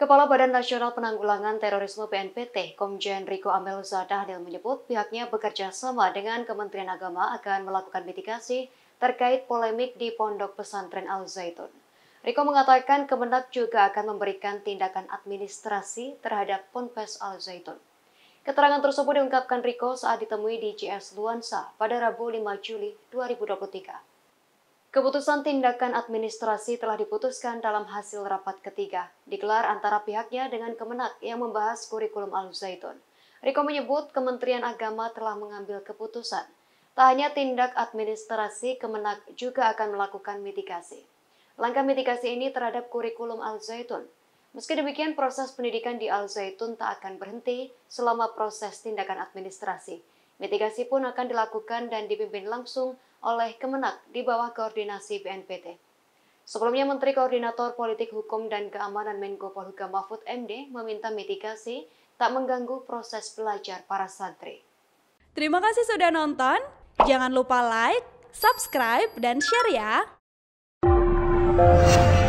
Kepala Badan Nasional Penanggulangan Terorisme BNPT, Komjen Riko Amelza Dahlil menyebut pihaknya bekerja sama dengan Kementerian Agama akan melakukan mitigasi terkait polemik di Pondok Pesantren Al-Zaitun. Riko mengatakan Kemenak juga akan memberikan tindakan administrasi terhadap Ponpes Al-Zaitun. Keterangan tersebut diungkapkan Riko saat ditemui di JS Luansa pada Rabu 5 Juli 2023. Keputusan tindakan administrasi telah diputuskan dalam hasil rapat ketiga, digelar antara pihaknya dengan Kemenak yang membahas kurikulum Al-Zaitun. Riko menyebut Kementerian Agama telah mengambil keputusan. Tak hanya tindak administrasi, Kemenak juga akan melakukan mitigasi. Langkah mitigasi ini terhadap kurikulum Al-Zaitun. Meski demikian, proses pendidikan di Al-Zaitun tak akan berhenti selama proses tindakan administrasi. Mitigasi pun akan dilakukan dan dipimpin langsung oleh Kemenak di bawah koordinasi BNPT. Sebelumnya Menteri Koordinator Politik Hukum dan Keamanan Menko Polhukam Mahfud MD meminta mitigasi tak mengganggu proses belajar para santri. Terima kasih sudah nonton. Jangan lupa like, subscribe, dan share ya.